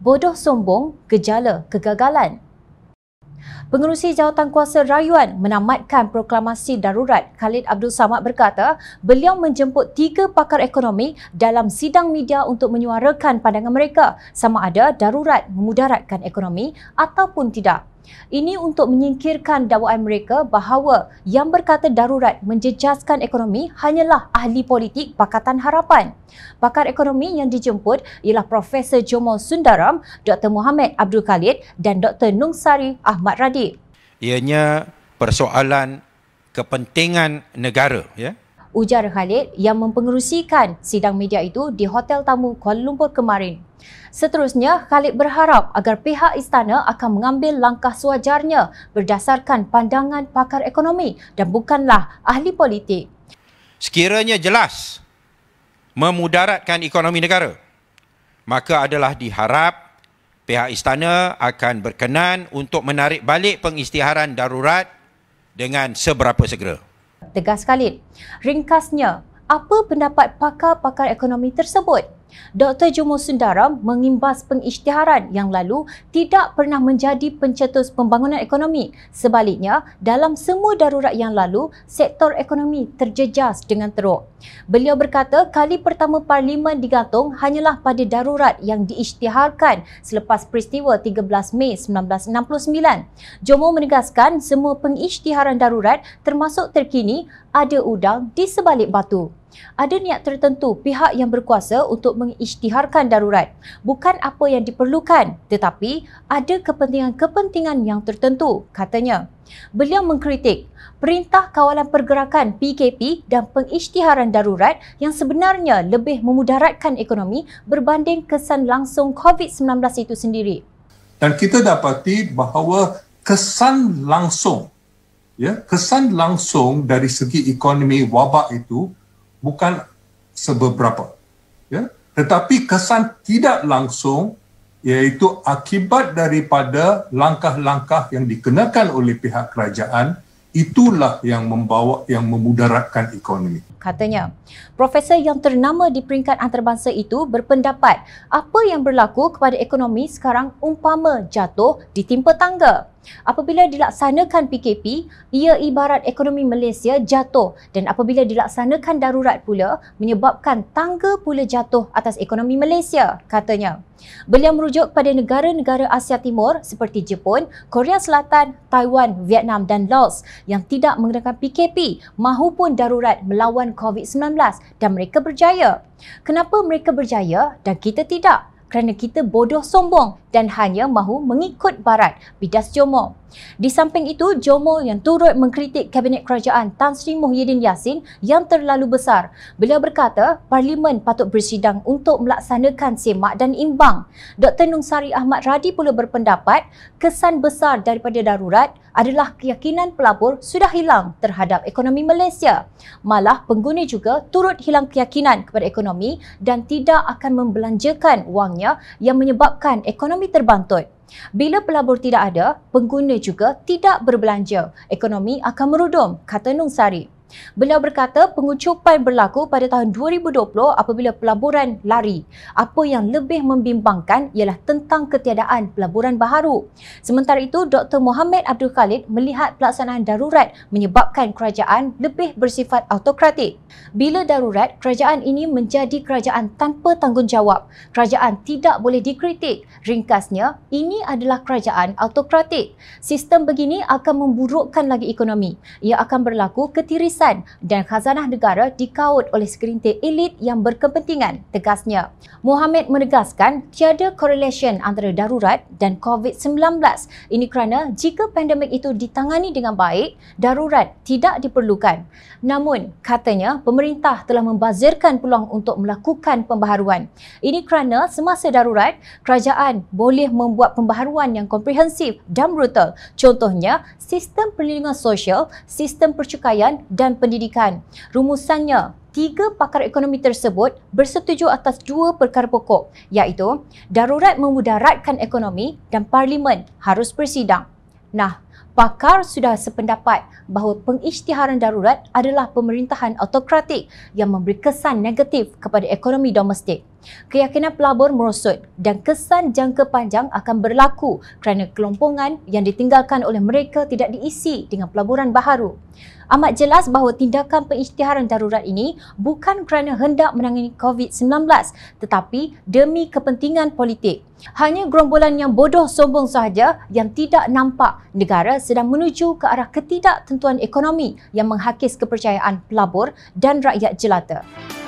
bodoh sombong, gejala kegagalan. Pengerusi Jawatankuasa Rayuan menamatkan proklamasi darurat Khalid Abdul Samad berkata beliau menjemput tiga pakar ekonomi dalam sidang media untuk menyuarakan pandangan mereka sama ada darurat memudaratkan ekonomi ataupun tidak. Ini untuk menyingkirkan dakwaan mereka bahawa yang berkata darurat menjejaskan ekonomi hanyalah ahli politik Pakatan Harapan. Pakar ekonomi yang dijemput ialah Profesor Jomo Sundaram, Dr. Muhammad Abdul Khalid dan Dr. Nung Sari Ahmad Radik. Ianya persoalan kepentingan negara ya, ujar Khalid yang mempengerusikan sidang media itu di Hotel Tamu Kuala Lumpur kemarin. Seterusnya, Khalid berharap agar pihak istana akan mengambil langkah sewajarnya berdasarkan pandangan pakar ekonomi dan bukanlah ahli politik. Sekiranya jelas memudaratkan ekonomi negara, maka adalah diharap pihak istana akan berkenan untuk menarik balik pengistiharan darurat dengan seberapa segera tegas Khalid. Ringkasnya, apa pendapat pakar-pakar ekonomi tersebut? Dr. Jomo Sundaram mengimbas pengisytiharan yang lalu tidak pernah menjadi pencetus pembangunan ekonomi. Sebaliknya, dalam semua darurat yang lalu, sektor ekonomi terjejas dengan teruk. Beliau berkata kali pertama Parlimen digantung hanyalah pada darurat yang diisytiharkan selepas peristiwa 13 Mei 1969. Jomo menegaskan semua pengisytiharan darurat termasuk terkini ada udang di sebalik batu ada niat tertentu pihak yang berkuasa untuk mengisytiharkan darurat. Bukan apa yang diperlukan tetapi ada kepentingan-kepentingan yang tertentu, katanya. Beliau mengkritik perintah kawalan pergerakan PKP dan pengisytiharan darurat yang sebenarnya lebih memudaratkan ekonomi berbanding kesan langsung COVID-19 itu sendiri. Dan kita dapati bahawa kesan langsung ya kesan langsung dari segi ekonomi wabak itu bukan seberapa. Ya? Tetapi kesan tidak langsung iaitu akibat daripada langkah-langkah yang dikenakan oleh pihak kerajaan itulah yang membawa yang memudaratkan ekonomi katanya. Profesor yang ternama di peringkat antarabangsa itu berpendapat apa yang berlaku kepada ekonomi sekarang umpama jatuh di timpa tangga. Apabila dilaksanakan PKP, ia ibarat ekonomi Malaysia jatuh dan apabila dilaksanakan darurat pula menyebabkan tangga pula jatuh atas ekonomi Malaysia, katanya. Beliau merujuk kepada negara-negara Asia Timur seperti Jepun, Korea Selatan, Taiwan, Vietnam dan Laos yang tidak mengenakan PKP mahupun darurat melawan COVID-19 dan mereka berjaya. Kenapa mereka berjaya dan kita tidak? kerana kita bodoh sombong dan hanya mahu mengikut barat, bidas Jomo. Di samping itu, Jomo yang turut mengkritik Kabinet Kerajaan Tan Sri Muhyiddin Yassin yang terlalu besar. Beliau berkata, Parlimen patut bersidang untuk melaksanakan semak dan imbang. Dr. Nung Sari Ahmad Radi pula berpendapat, kesan besar daripada darurat adalah keyakinan pelabur sudah hilang terhadap ekonomi Malaysia. Malah pengguna juga turut hilang keyakinan kepada ekonomi dan tidak akan membelanjakan wangnya ya yang menyebabkan ekonomi terbantut. Bila pelabur tidak ada, pengguna juga tidak berbelanja. Ekonomi akan merudum, kata Nung Sari. Beliau berkata pengucupan berlaku pada tahun 2020 apabila pelaburan lari. Apa yang lebih membimbangkan ialah tentang ketiadaan pelaburan baharu. Sementara itu, Dr. Muhammad Abdul Khalid melihat pelaksanaan darurat menyebabkan kerajaan lebih bersifat autokratik. Bila darurat, kerajaan ini menjadi kerajaan tanpa tanggungjawab. Kerajaan tidak boleh dikritik. Ringkasnya, ini adalah kerajaan autokratik. Sistem begini akan memburukkan lagi ekonomi. Ia akan berlaku ketirisan kawasan dan khazanah negara dikaut oleh segerintir elit yang berkepentingan, tegasnya. Mohamed menegaskan tiada korelasi antara darurat dan COVID-19. Ini kerana jika pandemik itu ditangani dengan baik, darurat tidak diperlukan. Namun, katanya pemerintah telah membazirkan peluang untuk melakukan pembaharuan. Ini kerana semasa darurat, kerajaan boleh membuat pembaharuan yang komprehensif dan brutal. Contohnya, sistem perlindungan sosial, sistem percukaian dan dan pendidikan. Rumusannya, tiga pakar ekonomi tersebut bersetuju atas dua perkara pokok iaitu darurat memudaratkan ekonomi dan parlimen harus bersidang. Nah, Pakar sudah sependapat bahawa pengisytiharan darurat adalah pemerintahan autokratik yang memberi kesan negatif kepada ekonomi domestik. Keyakinan pelabur merosot dan kesan jangka panjang akan berlaku kerana kelompongan yang ditinggalkan oleh mereka tidak diisi dengan pelaburan baharu. Amat jelas bahawa tindakan pengisytiharan darurat ini bukan kerana hendak menangani COVID-19 tetapi demi kepentingan politik. Hanya gerombolan yang bodoh sombong sahaja yang tidak nampak negara negara sedang menuju ke arah ketidaktentuan ekonomi yang menghakis kepercayaan pelabur dan rakyat jelata.